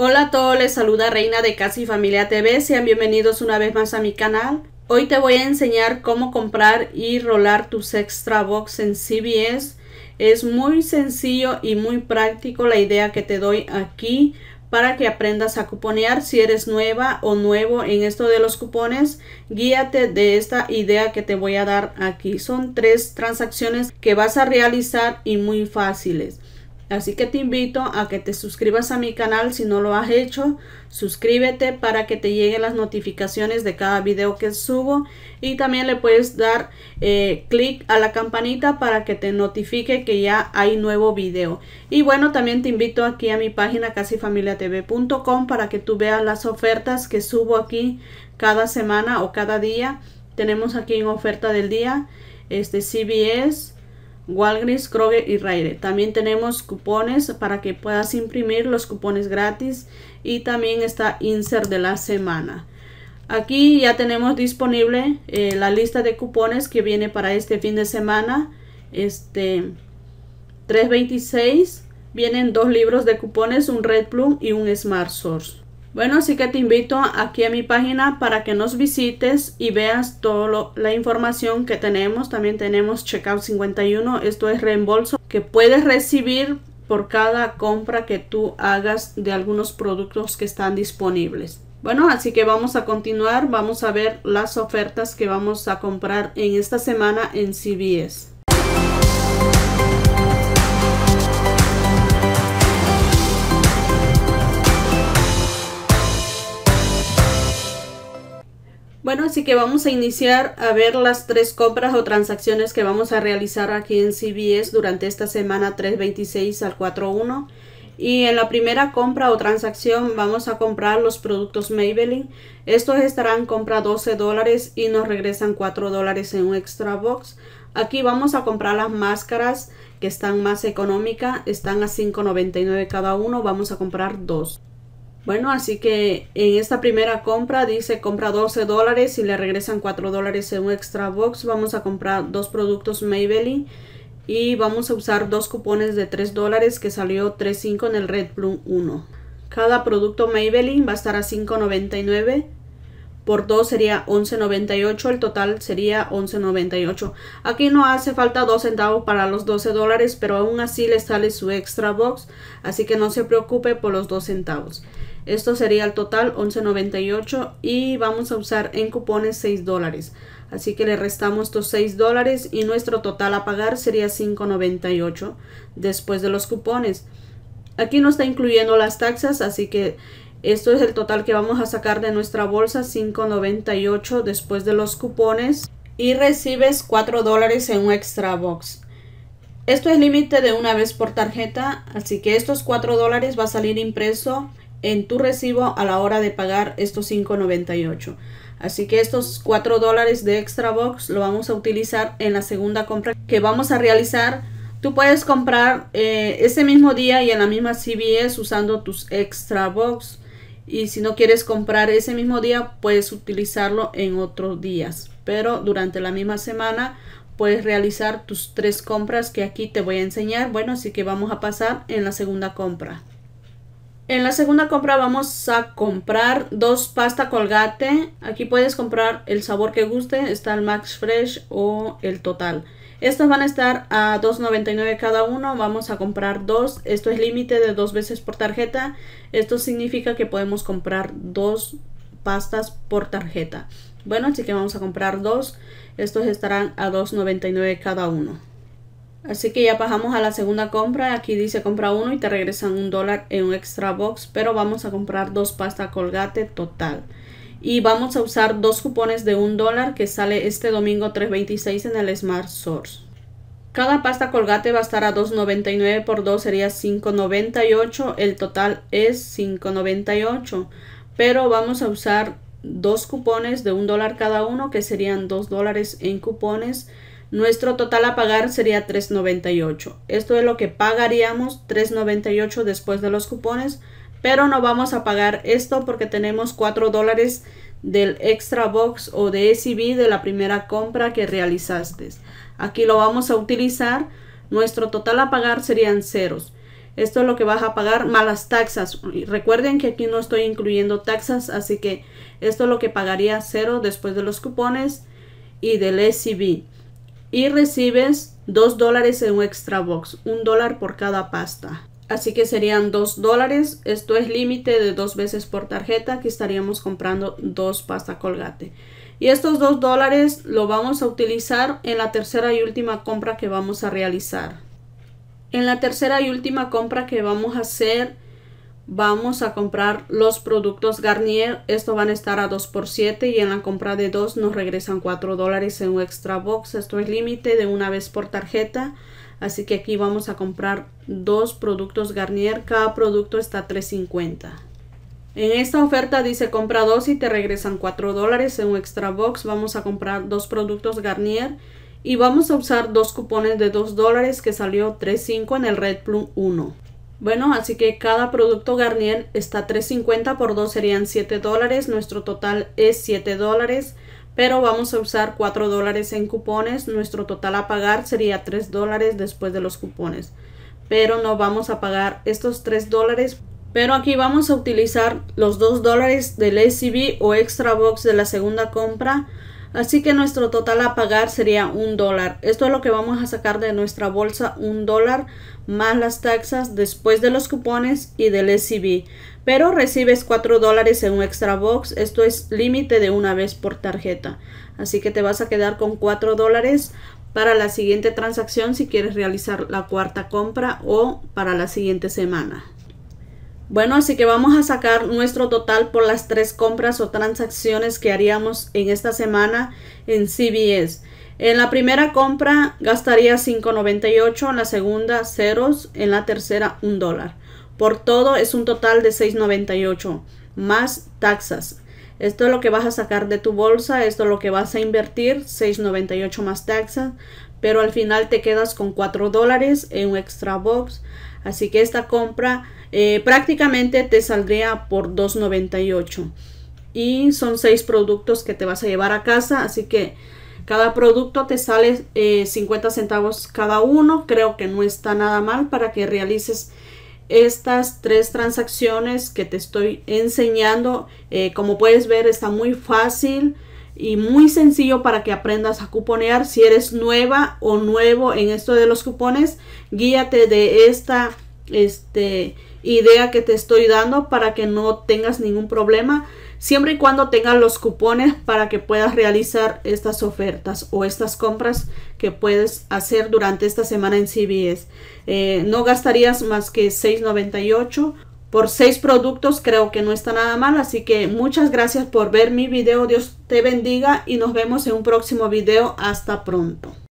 Hola a todos, les saluda Reina de Casi Familia TV, sean bienvenidos una vez más a mi canal. Hoy te voy a enseñar cómo comprar y rolar tus extra box en CBS. Es muy sencillo y muy práctico la idea que te doy aquí para que aprendas a cuponear. Si eres nueva o nuevo en esto de los cupones, guíate de esta idea que te voy a dar aquí. Son tres transacciones que vas a realizar y muy fáciles. Así que te invito a que te suscribas a mi canal si no lo has hecho. Suscríbete para que te lleguen las notificaciones de cada video que subo. Y también le puedes dar eh, clic a la campanita para que te notifique que ya hay nuevo video. Y bueno, también te invito aquí a mi página casifamiliatv.com para que tú veas las ofertas que subo aquí cada semana o cada día. Tenemos aquí en oferta del día, este CBS, Walgreens, Kroger y Ryder. También tenemos cupones para que puedas imprimir los cupones gratis y también está insert de la semana. Aquí ya tenemos disponible eh, la lista de cupones que viene para este fin de semana. Este 326 vienen dos libros de cupones, un Red Plum y un Smart Source. Bueno, así que te invito aquí a mi página para que nos visites y veas toda la información que tenemos. También tenemos Checkout 51, esto es reembolso que puedes recibir por cada compra que tú hagas de algunos productos que están disponibles. Bueno, así que vamos a continuar, vamos a ver las ofertas que vamos a comprar en esta semana en CBS. Bueno, así que vamos a iniciar a ver las tres compras o transacciones que vamos a realizar aquí en CBS durante esta semana 326 al 41. Y en la primera compra o transacción vamos a comprar los productos Maybelline. Estos estarán compra 12 dólares y nos regresan 4 dólares en un extra box. Aquí vamos a comprar las máscaras que están más económicas. Están a $5.99 cada uno. Vamos a comprar dos. Bueno, así que en esta primera compra dice compra 12 dólares y le regresan 4 dólares en un extra box. Vamos a comprar dos productos Maybelline y vamos a usar dos cupones de 3 dólares que salió 3.5 en el Red Bloom 1. Cada producto Maybelline va a estar a 5.99 por 2 sería 11.98, el total sería 11.98. Aquí no hace falta 2 centavos para los 12 dólares, pero aún así le sale su extra box, así que no se preocupe por los 2 centavos. Esto sería el total 11.98 y vamos a usar en cupones 6 dólares. Así que le restamos estos 6 dólares y nuestro total a pagar sería 5.98 después de los cupones. Aquí no está incluyendo las taxas, así que esto es el total que vamos a sacar de nuestra bolsa, 5.98 después de los cupones. Y recibes 4 dólares en un extra box. Esto es límite de una vez por tarjeta, así que estos 4 dólares va a salir impreso en tu recibo a la hora de pagar estos 5.98. Así que estos 4 dólares de extra box lo vamos a utilizar en la segunda compra que vamos a realizar. Tú puedes comprar eh, ese mismo día y en la misma CBS usando tus extra box. Y si no quieres comprar ese mismo día, puedes utilizarlo en otros días. Pero durante la misma semana puedes realizar tus tres compras que aquí te voy a enseñar. Bueno, así que vamos a pasar en la segunda compra. En la segunda compra vamos a comprar dos pasta colgate. Aquí puedes comprar el sabor que guste. Está el Max Fresh o el Total. Estos van a estar a $2.99 cada uno. Vamos a comprar dos. Esto es límite de dos veces por tarjeta. Esto significa que podemos comprar dos pastas por tarjeta. Bueno, así que vamos a comprar dos. Estos estarán a $2.99 cada uno. Así que ya pasamos a la segunda compra. Aquí dice compra uno y te regresan un dólar en un extra box. Pero vamos a comprar dos pasta colgate total. Y vamos a usar dos cupones de un dólar que sale este domingo 3.26 en el Smart Source. Cada pasta colgate va a estar a 2.99 por 2 sería 5.98. El total es 5.98. Pero vamos a usar dos cupones de un dólar cada uno que serían dos dólares en cupones nuestro total a pagar sería 3.98. Esto es lo que pagaríamos 3.98 después de los cupones, pero no vamos a pagar esto porque tenemos 4 dólares del extra box o de SCB e de la primera compra que realizaste. Aquí lo vamos a utilizar. Nuestro total a pagar serían ceros. Esto es lo que vas a pagar malas las taxas. Recuerden que aquí no estoy incluyendo taxas, así que esto es lo que pagaría cero después de los cupones y del SCB. E y recibes 2 dólares en un extra box, un dólar por cada pasta. Así que serían 2 dólares, esto es límite de dos veces por tarjeta que estaríamos comprando dos pasta colgate. Y estos 2 dólares lo vamos a utilizar en la tercera y última compra que vamos a realizar. En la tercera y última compra que vamos a hacer vamos a comprar los productos Garnier. Esto van a estar a 2 x 7 y en la compra de 2 nos regresan 4 dólares en un extra box. Esto es límite de una vez por tarjeta. Así que aquí vamos a comprar dos productos Garnier. Cada producto está 3.50. En esta oferta dice compra 2 y te regresan 4 dólares en un extra box. Vamos a comprar dos productos Garnier. Y vamos a usar dos cupones de 2 dólares que salió 3.5 en el Red Plum 1. Bueno, así que cada producto Garnier está 3.50 por 2 serían 7 dólares. Nuestro total es 7 dólares, pero vamos a usar 4 dólares en cupones. Nuestro total a pagar sería 3 dólares después de los cupones. Pero no vamos a pagar estos 3 dólares. Pero aquí vamos a utilizar los 2 dólares del ACB o extra box de la segunda compra Así que nuestro total a pagar sería un dólar. Esto es lo que vamos a sacar de nuestra bolsa, un dólar más las taxas después de los cupones y del SCB. E Pero recibes cuatro dólares en un extra box. Esto es límite de una vez por tarjeta. Así que te vas a quedar con cuatro dólares para la siguiente transacción si quieres realizar la cuarta compra o para la siguiente semana. Bueno, así que vamos a sacar nuestro total por las tres compras o transacciones que haríamos en esta semana en CBS. En la primera compra gastaría 5.98, en la segunda ceros, en la tercera un dólar. Por todo es un total de 6.98 más taxas. Esto es lo que vas a sacar de tu bolsa, esto es lo que vas a invertir, 6.98 más taxas, pero al final te quedas con 4 dólares en un extra box. Así que esta compra eh, prácticamente te saldría por 2.98 y son seis productos que te vas a llevar a casa así que cada producto te sale 50 eh, centavos cada uno creo que no está nada mal para que realices estas tres transacciones que te estoy enseñando eh, como puedes ver está muy fácil y muy sencillo para que aprendas a cuponear. Si eres nueva o nuevo en esto de los cupones, guíate de esta este, idea que te estoy dando para que no tengas ningún problema siempre y cuando tengas los cupones para que puedas realizar estas ofertas o estas compras que puedes hacer durante esta semana en CBS. Eh, no gastarías más que $6.98 por seis productos, creo que no está nada mal. Así que muchas gracias por ver mi video. Dios te bendiga y nos vemos en un próximo video. Hasta pronto.